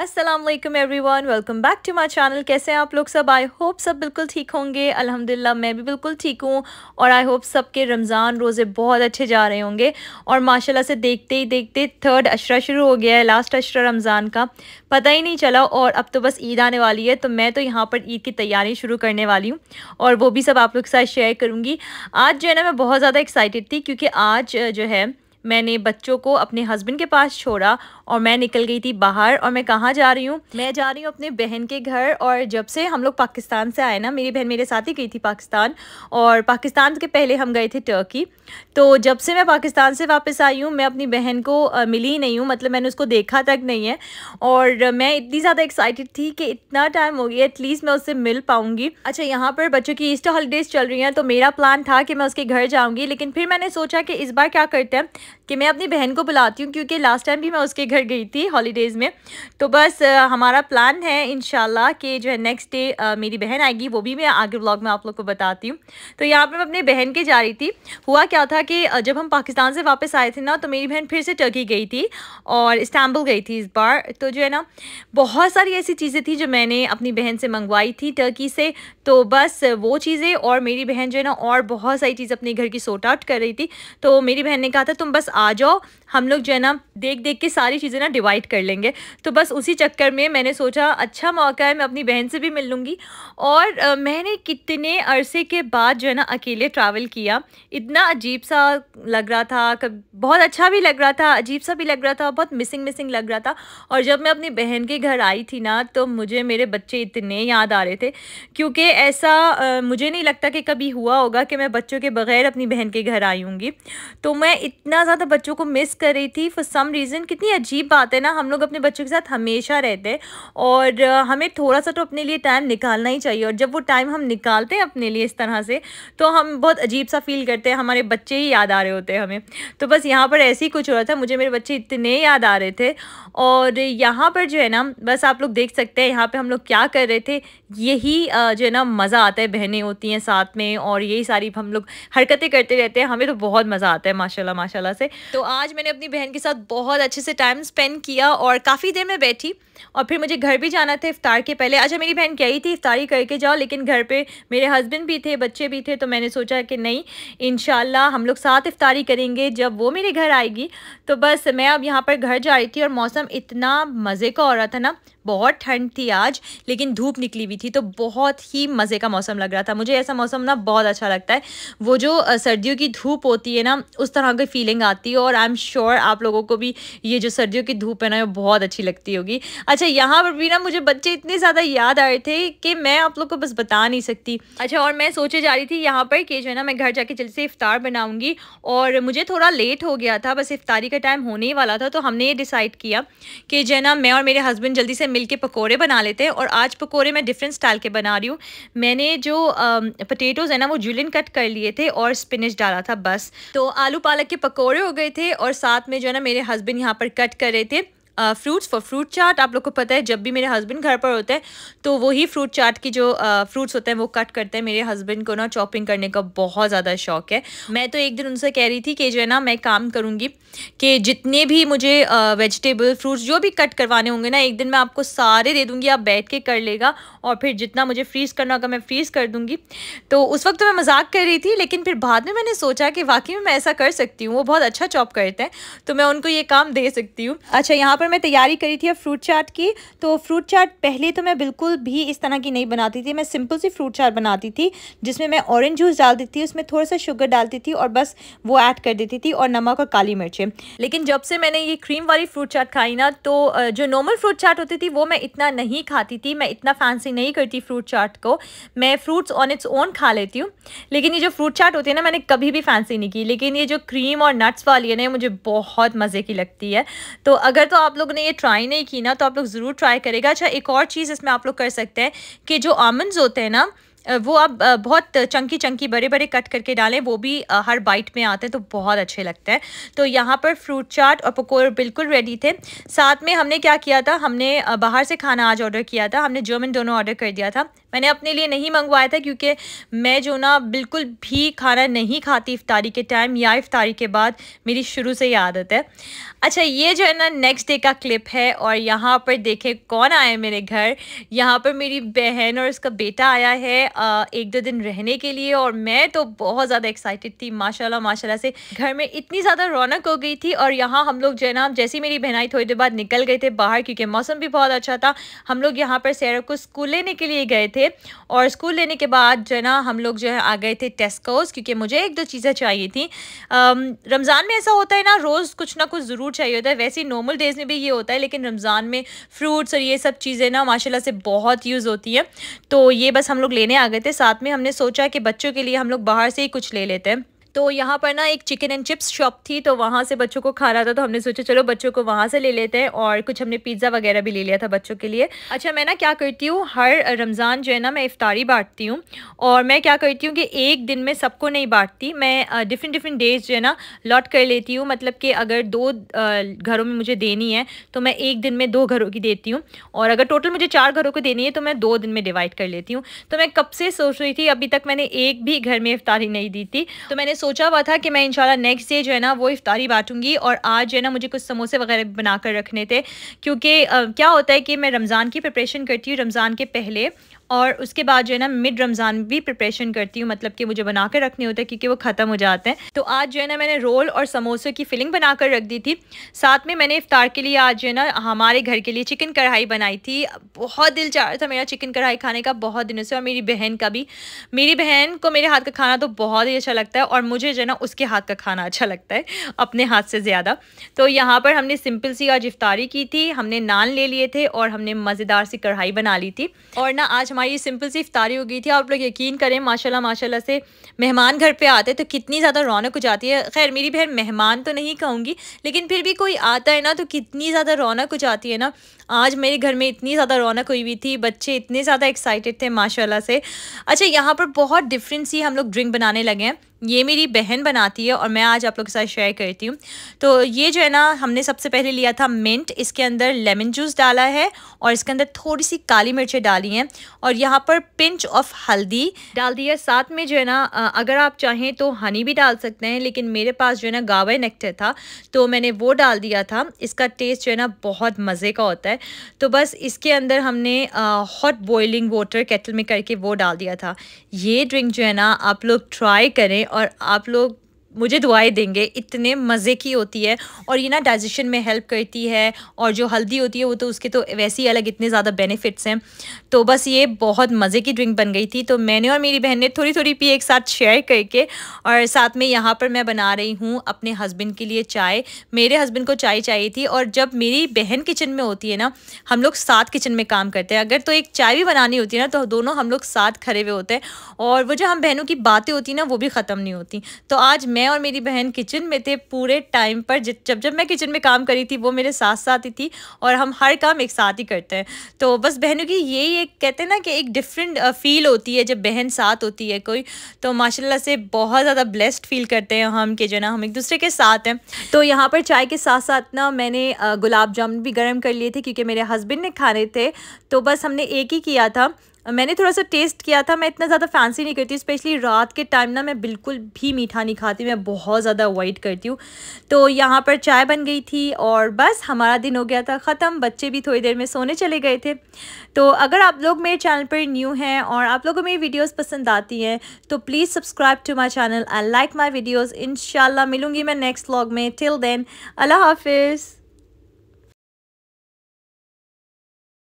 Aslam everyone welcome back to my channel कैसे हैं आप लोग सब आई होप सब बिल्कुल ठीक होंगे अल्हम्दुलिल्लाह मैं भी बिल्कुल ठीक हूँ और आई होप सब के रमज़ान रोज़े बहुत अच्छे जा रहे होंगे और माशाल्लाह से देखते ही देखते थर्ड अशरा शुरू हो गया है लास्ट अशरा रमज़ान का पता ही नहीं चला और अब तो बस ईद आने वाली है तो मैं तो यहाँ पर ईद की तैयारी शुरू करने वाली हूँ और वो भी सब आप लोग के साथ शेयर करूँगी आज जो है ना मैं बहुत ज़्यादा एक्साइटेड थी क्योंकि आज जो है मैंने बच्चों को अपने हस्बैंड के पास छोड़ा और मैं निकल गई थी बाहर और मैं कहाँ जा रही हूँ मैं जा रही हूँ अपने बहन के घर और जब से हम लोग पाकिस्तान से आए ना मेरी बहन मेरे साथ ही गई थी पाकिस्तान और पाकिस्तान के पहले हम गए थे टर्की तो जब से मैं पाकिस्तान से वापस आई हूँ मैं अपनी बहन को मिली ही नहीं हूँ मतलब मैंने उसको देखा तक नहीं है और मैं इतनी ज़्यादा एक्साइटेड थी कि इतना टाइम हो गया एटलीस्ट मैं उससे मिल पाऊँगी अच्छा यहाँ पर बच्चों की ईस्टर हॉलीडेज़ चल रही हैं तो मेरा प्लान था कि मैं उसके घर जाऊँगी लेकिन फिर मैंने सोचा कि इस बार क्या करते हैं कि मैं अपनी बहन को बुलाती हूँ क्योंकि लास्ट टाइम भी मैं उसके घर गई थी हॉलीडेज़ में तो बस हमारा प्लान है इन कि जो है नेक्स्ट डे मेरी बहन आएगी वो भी मैं आगे ब्लॉग में आप लोग को बताती हूँ तो यहाँ पर मैं अपने बहन के जा रही थी हुआ क्या था कि जब हम पाकिस्तान से वापस आए थे ना तो मेरी बहन फिर से टर्की गई थी और इस्तांबुल गई थी इस बार तो जो है ना बहुत सारी ऐसी चीज़ें थी जो मैंने अपनी बहन से मंगवाई थी टर्की से तो बस वो चीज़ें और मेरी बहन जो है ना और बहुत सारी चीज़ अपने घर की सोट आउट कर रही थी तो मेरी बहन ने कहा था तुम बस बस आ जाओ हम लोग जो है ना देख देख के सारी चीज़ें ना डिवाइड कर लेंगे तो बस उसी चक्कर में मैंने सोचा अच्छा मौका है मैं अपनी बहन से भी मिल लूँगी और आ, मैंने कितने अरसे के बाद जो है ना अकेले ट्रैवल किया इतना अजीब सा लग रहा था कब बहुत अच्छा भी लग रहा था अजीब सा भी लग रहा था बहुत मिसिंग मिसिंग लग रहा था और जब मैं अपनी बहन के घर आई थी ना तो मुझे मेरे बच्चे इतने याद आ रहे थे क्योंकि ऐसा आ, मुझे नहीं लगता कि कभी हुआ होगा कि मैं बच्चों के बगैर अपनी बहन के घर आई हूँगी तो मैं इतना ज़्यादा बच्चों को मिस कर रही थी फॉर सम रीज़न कितनी अजीब बात है ना हम लोग अपने बच्चों के साथ हमेशा रहते हैं और हमें थोड़ा सा तो अपने लिए टाइम निकालना ही चाहिए और जब वो टाइम हम निकालते हैं अपने लिए इस तरह से तो हम बहुत अजीब सा फील करते हैं हमारे बच्चे ही याद आ रहे होते हैं हमें तो बस यहाँ पर ऐसे ही कुछ हो रहा था मुझे मेरे बच्चे इतने याद आ रहे थे और यहाँ पर जो है ना बस आप लोग देख सकते हैं यहाँ पर हम लोग क्या कर रहे थे यही जो है ना मज़ा आता है बहनें होती हैं साथ में और यही सारी हम लोग हरकतें करते रहते हैं हमें तो बहुत मज़ा आता है माशाल्लाह माशाल्लाह से तो आज मैंने अपनी बहन के साथ बहुत अच्छे से टाइम स्पेंड किया और काफ़ी देर में बैठी और फिर मुझे घर भी जाना था इफ्तार के पहले अच्छा मेरी बहन कही थी इफ्तारी करके जाओ लेकिन घर पर मेरे हस्बैंड भी थे बच्चे भी थे तो मैंने सोचा कि नहीं इन हम लोग साथ इफ्तारी करेंगे जब वो मेरे घर आएगी तो बस मैं अब यहाँ पर घर जा रही थी और मौसम इतना मज़े का हो रहा था ना बहुत ठंड थी आज लेकिन धूप निकली हुई थी तो बहुत ही मज़े का मौसम लग रहा था मुझे ऐसा मौसम ना बहुत अच्छा लगता है वो जो सर्दियों की धूप होती है ना उस तरह की फीलिंग आती है और आई एम श्योर आप लोगों को भी ये जो सर्दियों की धूप है ना ये बहुत अच्छी लगती होगी अच्छा यहाँ पर भी ना मुझे बच्चे इतने ज़्यादा याद आए थे कि मैं आप लोग को बस बता नहीं सकती अच्छा और मैं सोचे जा रही थी यहाँ पर कि जो है ना मैं घर जाके जल्दी से इफ़ार बनाऊँगी और मुझे थोड़ा लेट हो गया था बस इफ़ारी का टाइम होने ही वाला था तो हमने ये डिसाइड किया कि जो है ना मैं और मेरे हस्बैंड जल्दी से मिलके पकोड़े बना लेते हैं और आज पकोड़े मैं डिफरेंट स्टाइल के बना रही हूँ मैंने जो पटेटोज़ है ना वो जुलिन कट कर लिए थे और स्पिनिश डाला था बस तो आलू पालक के पकौड़े हो गए थे और साथ में जो है ना मेरे हस्बैंड यहाँ पर कट कर रहे थे फ्रूट्स फॉर फ्रूट चाट आप लोग को पता है जब भी मेरे हस्बैंड घर पर होते हैं तो वही फ्रूट चाट की जो फ्रूट्स होते हैं वो कट करते हैं मेरे हस्बैंड को ना चॉपिंग करने का बहुत ज़्यादा शौक है मैं तो एक दिन उनसे कह रही थी कि जो है ना मैं काम करूँगी कि जितने भी मुझे वेजिटेबल फ्रूट्स जो भी कट करवाने होंगे ना एक दिन मैं आपको सारे दे दूँगी आप बैठ के कर लेगा और फिर जितना मुझे फ्रीज़ करना होगा मैं फ्रीज़ कर दूँगी तो उस वक्त तो मैं मजाक कर रही थी लेकिन फिर बाद में मैंने सोचा कि वाकई में मैं ऐसा कर सकती हूँ वो बहुत अच्छा चॉप करते हैं तो मैं उनको ये काम दे सकती हूँ अच्छा यहाँ पर मैं तैयारी करी थी फ्रूट चाट की तो फ्रूट चाट पहले तो मैं बिल्कुल भी इस तरह की नहीं बनाती थी मैं सिंपल सी फ्रूट चाट बनाती थी जिसमें मैं ऑरेंज जूस डाल देती थी उसमें थोड़ा सा शुगर डालती थी और बस वो ऐड कर देती थी और नमक और काली मिर्चें लेकिन जब से मैंने ये क्रीम वाली फ्रूट चाट खाई ना तो जो नॉर्मल फ्रूट चाट होती थी वो मैं इतना नहीं खाती थी मैं इतना फैंसी नहीं करती फ्रूट चाट को मैं फ्रूट्स ऑन इट्स ओन खा लेती हूँ लेकिन ये जो फ्रूट चाट होती है ना मैंने कभी भी फैंसी नहीं की लेकिन ये जो क्रीम और नट्स वाली है ना मुझे बहुत मज़े की लगती है तो अगर तो आप आप लोगों ने ये ट्राई नहीं की ना तो आप लोग ज़रूर ट्राई करेगा अच्छा एक और चीज़ इसमें आप लोग कर सकते हैं कि जो आमंड होते हैं ना वो आप बहुत चंकी चंकी बड़े बड़े कट करके डालें वो भी हर बाइट में आते हैं तो बहुत अच्छे लगते हैं तो यहाँ पर फ्रूट चाट और पकौर बिल्कुल रेडी थे साथ में हमने क्या किया था हमने बाहर से खाना आज ऑर्डर किया था हमने जर्मन दोनों ऑर्डर कर दिया था मैंने अपने लिए नहीं मंगवाया था क्योंकि मैं जो ना बिल्कुल भी खाना नहीं खाती इफ्तारी के टाइम या इफ्तारी के बाद मेरी शुरू से ही आदत है अच्छा ये जो है ना नेक्स्ट डे का क्लिप है और यहाँ पर देखें कौन आया मेरे घर यहाँ पर मेरी बहन और उसका बेटा आया है एक दो दिन रहने के लिए और मैं तो बहुत ज़्यादा एक्साइटेड थी माशा माशा से घर में इतनी ज़्यादा रौनक हो गई थी और यहाँ हम लोग जो है ना ही मेरी बहनाई थोड़ी देर बाद निकल गए थे बाहर क्योंकि मौसम भी बहुत अच्छा था हम लोग यहाँ पर सैरों को स्कूल लेने के लिए गए थे थे और स्कूल लेने के बाद जो है ना हम लोग जो है आ गए थे टेस्कोस क्योंकि मुझे एक दो चीज़ें चाहिए थी रमज़ान में ऐसा होता है ना रोज़ कुछ ना कुछ ज़रूर चाहिए होता है वैसे ही नॉर्मल डेज़ में भी ये होता है लेकिन रमज़ान में फ्रूट्स और ये सब चीज़ें ना माशाला से बहुत यूज़ होती हैं तो ये बस हम लोग लेने आ गए थे साथ में हमने सोचा कि बच्चों के लिए हम लोग बाहर से ही कुछ ले लेते हैं तो यहाँ पर ना एक चिकन एंड चिप्स शॉप थी तो वहाँ से बच्चों को खा रहा था तो हमने सोचा चलो बच्चों को वहाँ से ले लेते हैं और कुछ हमने पिज़्ज़ा वगैरह भी ले लिया था बच्चों के लिए अच्छा मैं ना क्या करती हूँ हर रमज़ान जो है ना मैं इफ़ारी बांटती हूँ और मैं क्या करती हूँ कि एक दिन में सबको नहीं बांटती मैं डिफरेंट डिफरेंट डेज जो है ना लॉट कर लेती हूँ मतलब कि अगर दो घरों में मुझे देनी है तो मैं एक दिन में दो घरों की देती हूँ और अगर टोटल मुझे चार घरों को देनी है तो मैं दो दिन में डिवाइड कर लेती हूँ तो मैं कब से सोच रही थी अभी तक मैंने एक भी घर में इफ्तारी नहीं दी थी तो मैंने सोचा हुआ था कि मैं इनशाला नेक्स्ट डे जो है ना वो इफ्तारी बांटूंगी और आज जो है ना मुझे कुछ समोसे वगैरह बना कर रखने थे क्योंकि क्या होता है कि मैं रमज़ान की प्रिपरेशन करती हूँ रमज़ान के पहले और उसके बाद जो है ना मिड रमज़ान भी प्रिपरेशन करती हूँ मतलब कि मुझे बना कर रखने होते हैं क्योंकि वो ख़त्म हो जाते हैं तो आज जो है ना मैंने रोल और समोसों की फिलिंग बना कर रख दी थी साथ में मैंने इफ़ार के लिए आज जो है ना हमारे घर के लिए चिकन कढ़ाई बनाई थी बहुत दिल चाह रहा था मेरा चिकन कढ़ाई खाने का बहुत दिनों से और मेरी बहन का भी मेरी बहन को मेरे हाथ का खाना तो बहुत ही अच्छा लगता है और मुझे जो है ना उसके हाथ का खाना अच्छा लगता है अपने हाथ से ज़्यादा तो यहाँ पर हमने सिंपल सी आज इफ्तारी की थी हमने नान ले लिए थे और हमने मज़ेदार सी कढ़ाई बना ली थी और ना आज हमारी सिंपल सी इफ्तारी हो गई थी आप लोग यकीन करें माशाल्लाह माशाल्लाह से मेहमान घर पे आते तो कितनी ज़्यादा रौनक हो जाती है खैर मेरी बहन मेहमान तो नहीं कहूँगी लेकिन फिर भी कोई आता है ना तो कितनी ज़्यादा रौनक हो जाती है ना आज मेरे घर में इतनी ज़्यादा रौनक हुई हुई थी बच्चे इतने ज़्यादा एक्साइटेड थे माशाला से अच्छा यहाँ पर बहुत डिफरेंस ही हम लोग ड्रिंक बनाने लगे हैं ये मेरी बहन बनाती है और मैं आज आप लोग के साथ शेयर करती हूँ तो ये जो है ना हमने सबसे पहले लिया था मिंट इसके अंदर लेमन जूस डाला है और इसके अंदर थोड़ी सी काली मिर्चें डाली हैं और यहाँ पर पिंच ऑफ हल्दी डाल दी है साथ में जो है ना अगर आप चाहें तो हनी भी डाल सकते हैं लेकिन मेरे पास जो है ना गावे नेक्टर था तो मैंने वो डाल दिया था इसका टेस्ट जो है ना बहुत मज़े का होता है तो बस इसके अंदर हमने हॉट बॉयलिंग वाटर केटल में करके वो डाल दिया था ये ड्रिंक जो है ना आप लोग ट्राई करें और आप लोग मुझे दुआएं देंगे इतने मज़े की होती है और ये ना डाइजेशन में हेल्प करती है और जो हल्दी होती है वो तो उसके तो वैसे ही अलग इतने ज़्यादा बेनिफिट्स हैं तो बस ये बहुत मज़े की ड्रिंक बन गई थी तो मैंने और मेरी बहन ने थोड़ी थोड़ी पी एक साथ शेयर करके और साथ में यहाँ पर मैं बना रही हूँ अपने हस्बैंड के लिए चाय मेरे हस्बैंड को चाय चाहिए थी और जब मेरी बहन किचन में होती है ना हम लोग साथ किचन में काम करते हैं अगर तो एक चाय भी बनानी होती है ना तो दोनों हम लोग साथ खड़े हुए होते हैं और वो जो हम बहनों की बातें होती ना वो भी ख़त्म नहीं होती तो आज मैं मैं और मेरी बहन किचन में थे पूरे टाइम पर जब जब मैं किचन में काम करी थी वो मेरे साथ साथ ही थी और हम हर काम एक साथ ही करते हैं तो बस बहनों की यही एक कहते हैं ना कि एक डिफरेंट फील होती है जब बहन साथ होती है कोई तो माशाल्लाह से बहुत ज़्यादा ब्लेस्ड फील करते हैं हम कि जो ना हम एक दूसरे के साथ हैं तो यहाँ पर चाय के साथ साथ ना मैंने गुलाब जामुन भी गर्म कर लिए थे क्योंकि मेरे हस्बैंड ने खाने थे तो बस हमने एक ही किया था मैंने थोड़ा सा टेस्ट किया था मैं इतना ज़्यादा फैंसी नहीं करती स्पेशली रात के टाइम ना मैं बिल्कुल भी मीठा नहीं खाती मैं बहुत ज़्यादा अवॉइड करती हूँ तो यहाँ पर चाय बन गई थी और बस हमारा दिन हो गया था ख़त्म बच्चे भी थोड़ी देर में सोने चले गए थे तो अगर आप लोग मेरे चैनल पर न्यू हैं और आप लोगों को मेरी वीडियोज़ पसंद आती हैं तो please subscribe to my channel and like my videos इन मिलूंगी मैं नेक्स्ट व्लॉग में टिल देन अल्लाह हाफिज़